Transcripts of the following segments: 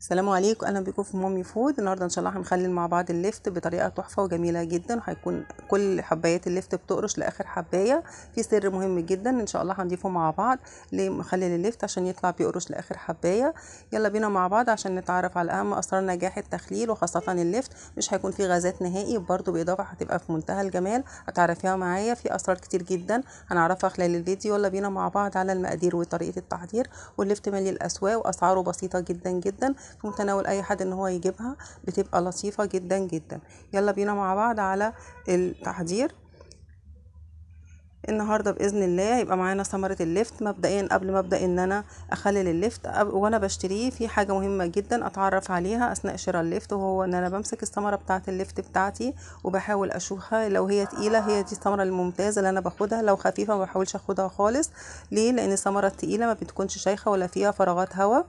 السلام عليكم اهلا بيكم في مامي فود النهارده ان شاء الله هنخلل مع بعض اللفت بطريقه تحفه وجميله جدا وهيكون كل حبايات اللفت بتقرش لاخر حبايه في سر مهم جدا ان شاء الله هنضيفه مع بعض لمخلل اللفت عشان يطلع بيقرش لاخر حبايه يلا بينا مع بعض عشان نتعرف على اهم اسرار نجاح التخليل وخاصه اللفت مش هيكون فيه غازات نهائي برده بالاضافه هتبقى في منتهى الجمال هتعرفيها معايا في اسرار كتير جدا هنعرفها خلال الفيديو يلا بينا مع بعض على المقادير وطريقه التحضير واللفت مالي الاسواق واسعاره بسيطه جدا جدا في متناول اي حد ان هو يجيبها بتبقى لطيفة جدا جدا يلا بينا مع بعض على التحضير النهارده باذن الله هيبقى معانا ثمره الليفت مبدئيا قبل ما ابدا ان انا اخلل الليفت وانا بشتريه في حاجه مهمه جدا اتعرف عليها اثناء شراء الليفت وهو ان انا بمسك الثمره بتاعه الليفت بتاعتي وبحاول اشوفها لو هي تقيله هي دي الثمره الممتازه اللي انا باخدها لو خفيفه ما بحاولش اخدها خالص ليه لان الثمره التقيله ما بتكونش شيخه ولا فيها فراغات هواء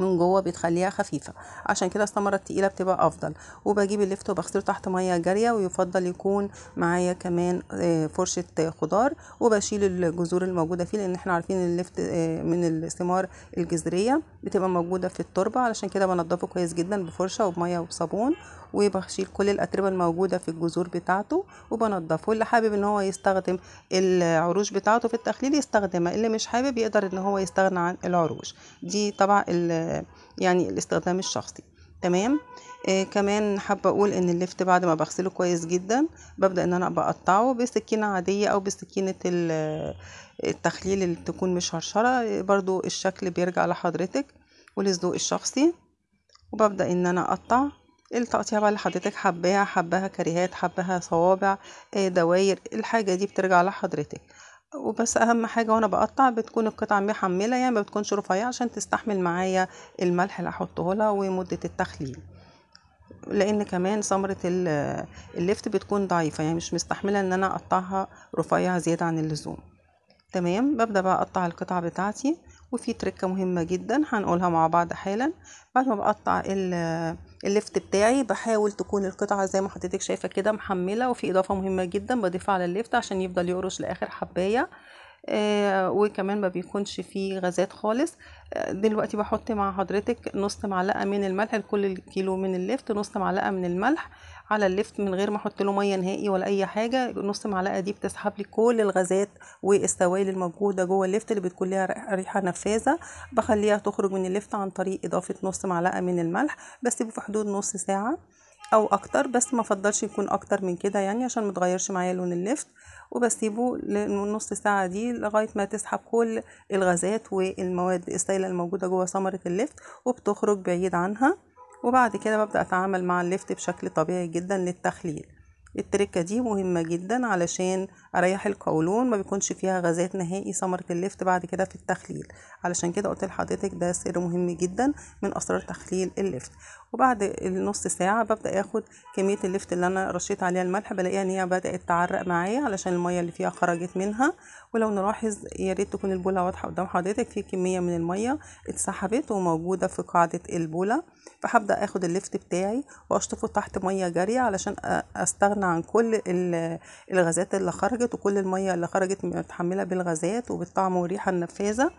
من جوه بتخليها خفيفه عشان كده الثمره التقيله بتبقى افضل وبجيب اللفت وبغسله تحت ميه جاريه ويفضل يكون معايا كمان آه، فرشه خضار وبشيل الجذور الموجوده فيه لان احنا عارفين اللفت آه، من الثمار الجذريه بتبقى موجوده في التربه علشان كده بنضفه كويس جدا بفرشه وبميه وبصابون وبغسل كل الاتربه الموجوده في الجذور بتاعته وبنضفه اللي حابب ان هو يستخدم العروش بتاعته في التخليل يستخدمها اللي مش حابب يقدر ان هو يستغنى عن العروش دي طبعا يعني الاستخدام الشخصي تمام آه كمان حابه اقول ان اللفت بعد ما بغسله كويس جدا ببدا ان انا بقطعه بسكينه عاديه او بسكينه التخليل اللي تكون مش هرشره برضو الشكل بيرجع لحضرتك وللذوق الشخصي وببدا ان انا اقطع إيه التقطيع بقى اللي حضرتك حباها حباها كاريهات حباها صوابع إيه دواير الحاجة دي بترجع لحضرتك وبس اهم حاجه وانا بقطع بتكون القطعه محمله يعني ما بتكونش رفيعه عشان تستحمل معايا الملح اللي هحطه لها ومده التخليل لان كمان ثمره اللفت بتكون ضعيفه يعني مش مستحمله ان انا اقطعها رفيعه زياده عن اللزوم تمام ببدا بقى اقطع القطعه بتاعتي وفي تركه مهمه جدا هنقولها مع بعض حالا بعد ما بقطع اللفت بتاعي بحاول تكون القطعة زي ما حضرتك شايفة كده محملة وفي إضافة مهمة جدا بضيفها على اللفت عشان يفضل يقرش لآخر حباية آه وكمان ما بيكونش فيه غازات خالص آه دلوقتي بحط مع حضرتك نص معلقة من الملح لكل كيلو من اللفت نص معلقة من الملح على اللفت من غير ما احط له ميه نهائي ولا اي حاجه نص معلقه دي بتسحب لي كل الغازات والسوائل الموجوده جوه اللفت اللي بتكون ليها ريحه نفاذه بخليها تخرج من اللفت عن طريق اضافه نص معلقه من الملح بسيبه في حدود نص ساعه او اكتر بس ما افضلش يكون اكتر من كده يعني عشان ما تغيرش معايا لون اللفت وبسيبه لنص ساعة دي لغاية ما تسحب كل الغازات والمواد السائلة الموجودة جوه ثمرة اللفت وبتخرج بعيد عنها وبعد كده ببدأ أتعامل مع اللفت بشكل طبيعي جدا للتخليل التركة دي مهمة جدا علشان أريح القولون ما بيكونش فيها غازات نهائي ثمرة اللفت بعد كده في التخليل علشان كده قلت لحضرتك ده سر مهم جدا من أسرار تخليل اللفت وبعد النص ساعة ببدأ اخد كمية اللفت اللي انا رشيت عليها الملح بلاقيها ان هي بدأت تعرق معايا علشان المية اللي فيها خرجت منها ولو نلاحظ يا ريت تكون البولة واضحة قدام حضرتك في كمية من المية اتسحبت وموجودة في قاعدة البولة فهبدأ اخد اللفت بتاعي واشطفه تحت مية جارية علشان استغنى عن كل الغازات اللي خرجت وكل المية اللي خرجت متحملة بالغازات وبالطعم والريحة النفاذة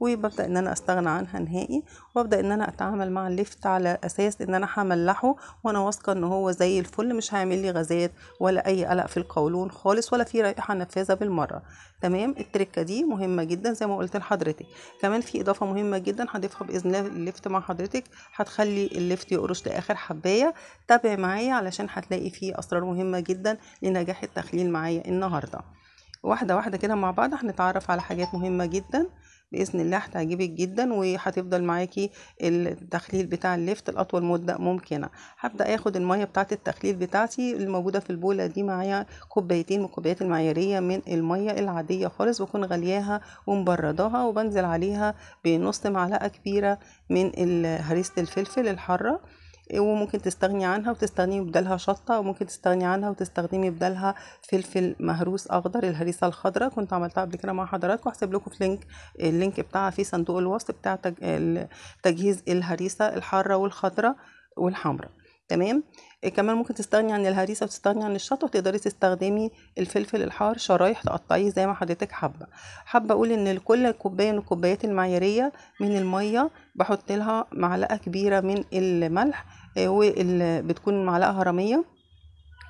وببدا ان انا استغنى عنها نهائي وابدا ان انا اتعامل مع اللفت على اساس ان انا هملحه وانا واثقه ان هو زي الفل مش هيعمل لي غازات ولا اي قلق في القولون خالص ولا في رائحه نفاذه بالمره تمام التركه دي مهمه جدا زي ما قلت لحضرتك كمان في اضافه مهمه جدا هضيفها باذن الله اللفت مع حضرتك هتخلي اللفت يقرش لاخر حبايه تابع معايا علشان هتلاقي فيه اسرار مهمه جدا لنجاح التخليل معايا النهارده واحده واحده كده مع بعض هنتعرف على حاجات مهمه جدا باذن الله هتعجبك جدا وهتفضل معاكي التخليل بتاع الليفت لاطول مده ممكنه هبدا اخد الميه بتاعه التخليل بتاعتي الموجوده في البوله دي معايا كوبايتين من الكوبايات المعياريه من الميه العاديه خالص بكون غلياها ومبرداها وبنزل عليها بنص معلقه كبيره من هريسه الفلفل الحاره وممكن تستغني عنها وتستخدمي بدالها شطة وممكن تستغني عنها وتستخدمي بدالها فلفل مهروس أخضر الهريسة الخضراء كنت عملتها قبل كده مع حضراتكم هسيب لكم في لينك اللينك بتاعها في صندوق الوصف بتاع تجهيز الهريسة الحارة والخضراء والحمراء تمام آه، كمان ممكن تستغني عن الهريسه وتستغني عن الشطه وتقدري تستخدمي الفلفل الحار شرايح تقطعيه زي ما حضرتك حابه حابه اقول ان لكل كوبايه من الكوبايات المعياريه من الميه بحط لها معلقه كبيره من الملح بتكون معلقه هرميه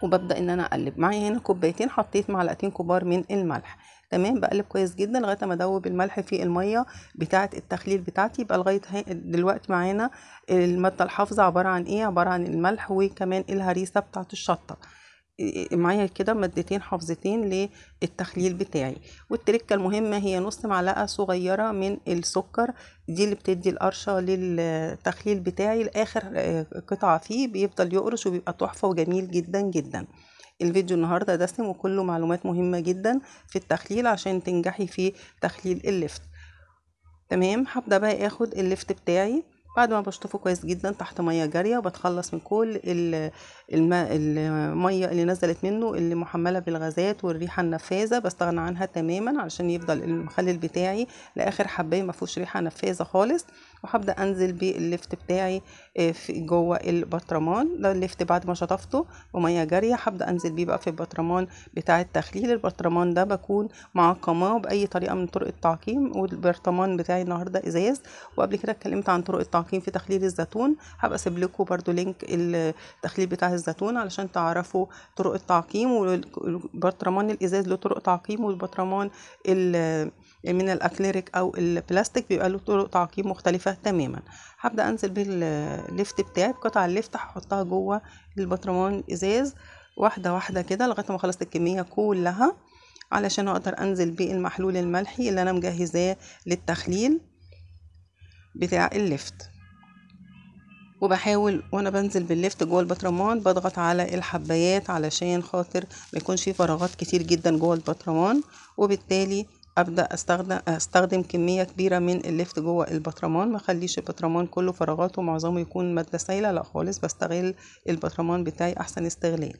وببدا ان انا اقلب معايا هنا كوبايتين حطيت معلقتين كبار من الملح تمام بقلب كويس جدا لغايه ما ادوب الملح في الميه بتاعه التخليل بتاعتي يبقى لغايه دلوقتي معانا الماده الحافظه عباره عن ايه عباره عن الملح وكمان الهريسه بتاعه الشطه آه، معايا كده مادتين حافظتين للتخليل بتاعي والتركة المهمة هي نص معلقة صغيرة من السكر دي اللي بتدي القرشة للتخليل بتاعي لآخر آه، قطعة فيه بيفضل يقرش وبيبقى تحفة وجميل جدا جدا الفيديو النهاردة دسم وكله معلومات مهمة جدا في التخليل عشان تنجحي في تخليل اللفت تمام هبدأ بقى اخد اللفت بتاعي بعد ما بشطفه كويس جدا تحت ميه جاريه وبتخلص من كل الماء الميه اللي نزلت منه اللي محمله بالغازات والريحه النفاذه بستغنى عنها تماما علشان يفضل المخلل بتاعي لاخر حبايه ما فيهوش ريحه نفاذه خالص وهبدا انزل بالليفت بتاعي آه، في جوه البطرمان ده الليفت بعد ما شطفته وميه جاريه هبدا انزل بيه بقى في البطرمان بتاع التخليل البطرمان ده بكون معقماه باي طريقه من طرق التعقيم والبرطمان بتاعي النهارده ازاز وقبل كده اتكلمت عن طرق التعقيم متعمقين في تخليل الزيتون هبقى اسيب لكم برده لينك التخليل بتاع الزيتون علشان تعرفوا طرق التعقيم والبطرمان الازاز له طرق تعقيم والبطرمان من الاكليريك او البلاستيك بيبقى له طرق تعقيم مختلفه تماما هبدا انزل بالليفت بتاعي بقطع الليفت هحطها جوه البطرمان الازاز واحده واحده كده لغايه ما خلصت الكميه كلها علشان اقدر انزل بالمحلول الملحي اللي انا مجهزاه للتخليل بتاع اللفت وبحاول وانا بنزل بالليفت جوه البطرمان بضغط على الحبايات علشان خاطر ما يكونش فيه فراغات كتير جدا جوه البطرمان وبالتالي ابدا استخدم استخدم كميه كبيره من الليفت جوه البطرمان ما اخليش البطرمان كله فراغات ومعظمه يكون ماده سائله لا خالص بستغل البطرمان بتاعي احسن استغلال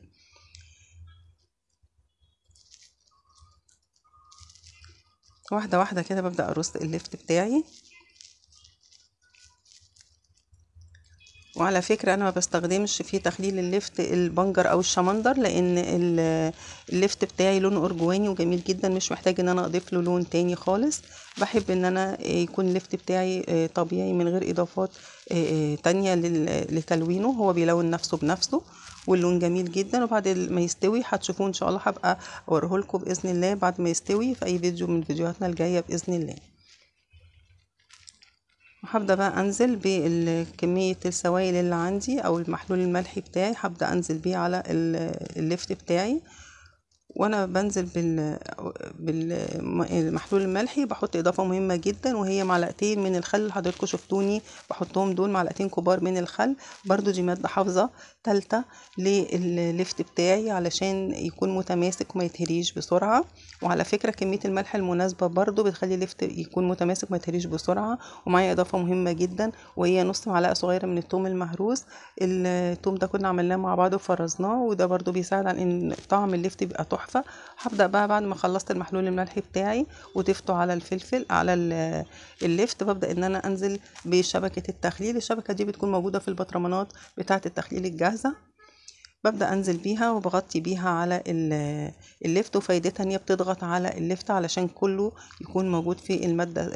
واحده واحده كده ببدا ارص الليفت بتاعي وعلى فكرة انا ما بستخدمش في تخليل اللفت البنجر او الشمندر لان اللفت بتاعي لون ارجواني وجميل جدا مش محتاج ان انا اضيف له لون تاني خالص بحب ان انا يكون اللفت بتاعي آه، طبيعي من غير اضافات آه، آه، تانية لتلوينه هو بيلون نفسه بنفسه واللون جميل جدا وبعد ما يستوي هتشوفوه ان شاء الله هبقى اوريه لكم باذن الله بعد ما يستوي في اي فيديو من فيديوهاتنا الجايه باذن الله وهبدأ بقى أنزل بكمية السوائل اللي عندي أو المحلول الملحي بتاعي هبدأ أنزل بيه على اللفت بتاعي وانا بنزل بال بالمحلول الملحي بحط اضافه مهمه جدا وهي معلقتين من الخل اللي حضراتكم شفتوني بحطهم دول معلقتين كبار من الخل برضو دي ماده حافظه ثالثه للليفت بتاعي علشان يكون متماسك وما يتهريش بسرعه وعلى فكره كميه الملح المناسبه برضو بتخلي اللفت يكون متماسك وما يتهريش بسرعه ومعايا اضافه مهمه جدا وهي نص معلقه صغيره من الثوم المهروس الثوم ده كنا عملناه مع بعض وفرزناه وده برضو بيساعد على ان طعم اللفت يبقى تحفه هبدا بقى بعد ما خلصت المحلول الملحي بتاعي وضفته على الفلفل على اللفت ببدا ان انا انزل بشبكه التخليل الشبكه دي بتكون موجوده في البطرمانات بتاعه التخليل الجاهزه ببدا انزل بيها وبغطي بيها على اللفت وفايدتها ان هي بتضغط على اللفت علشان كله يكون موجود في الماده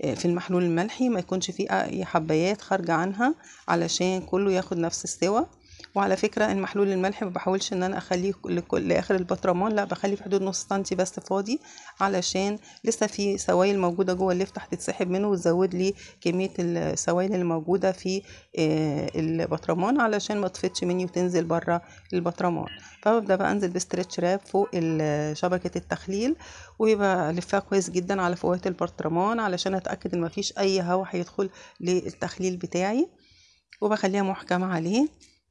في المحلول الملحي ما يكونش فيه اي حبايات خارجه عنها علشان كله ياخد نفس السوا وعلى فكرة المحلول الملح ما بحاولش ان انا اخليه لكل لاخر البطرمان لا بخليه في حدود نص سنتي بس فاضي علشان لسه في سوائل موجودة جوه اللفتة هتتسحب منه وتزود لي كمية السوائل اللي موجودة في آه، البطرمان علشان ما تفتش مني وتنزل بره البطرمان فببدأ بقى انزل بستريتش راب فوق شبكة التخليل ويبقى لفها كويس جدا على فوهات البطرمان علشان اتأكد ان مفيش اي هواء هيدخل للتخليل بتاعي وبخليها محكمة عليه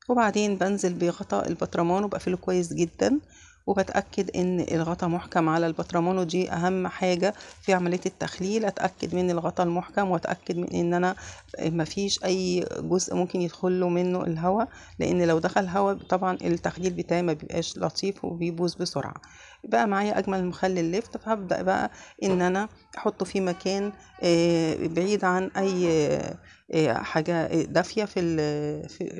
وبعدين بنزل بغطاء البطرمان وبقفله كويس جدا وبتأكد إن الغطا محكم على البطرمان ودي أهم حاجة في عملية التخليل أتأكد من الغطا المحكم وأتأكد من إن أنا مفيش أي جزء ممكن يدخله منه الهواء لأن لو دخل هواء طبعا التخليل بتاعي ما بيبقاش لطيف وبيبوظ بسرعة بقى معايا أجمل مخلل ليفت فهبدأ بقى إن أنا أحطه في مكان آه، بعيد عن أي آه، حاجة آه، دافية في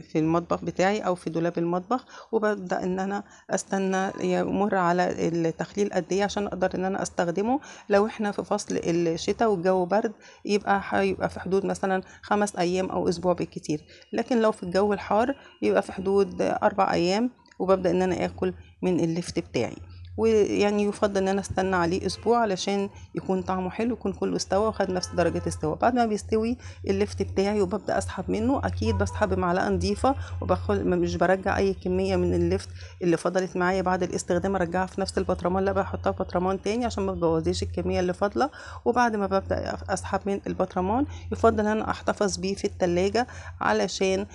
في المطبخ بتاعي أو في دولاب المطبخ وببدأ إن أنا أستنى يمر على التخليل قد إيه عشان أقدر إن أنا أستخدمه لو إحنا في فصل الشتاء والجو برد يبقى هيبقى في حدود مثلا خمس أيام أو أسبوع بالكتير لكن لو في الجو الحار يبقى في حدود أربع أيام وببدأ إن أنا آكل من اللفت بتاعي ويعني يفضل ان انا استنى عليه اسبوع علشان يكون طعمه حلو يكون كله استوى وخد نفس درجه استوى بعد ما بيستوي اللفت بتاعي وببدا اسحب منه اكيد بسحب بمعلقه نظيفه وبخل مش برجع اي كميه من اللفت اللي فضلت معايا بعد الاستخدام ارجعها في نفس البطرمان لا بحطها في بطرمان تاني عشان ما تبوظيش الكميه اللي فاضله وبعد ما ببدا اسحب من البطرمان يفضل ان انا احتفظ بيه في التلاجة علشان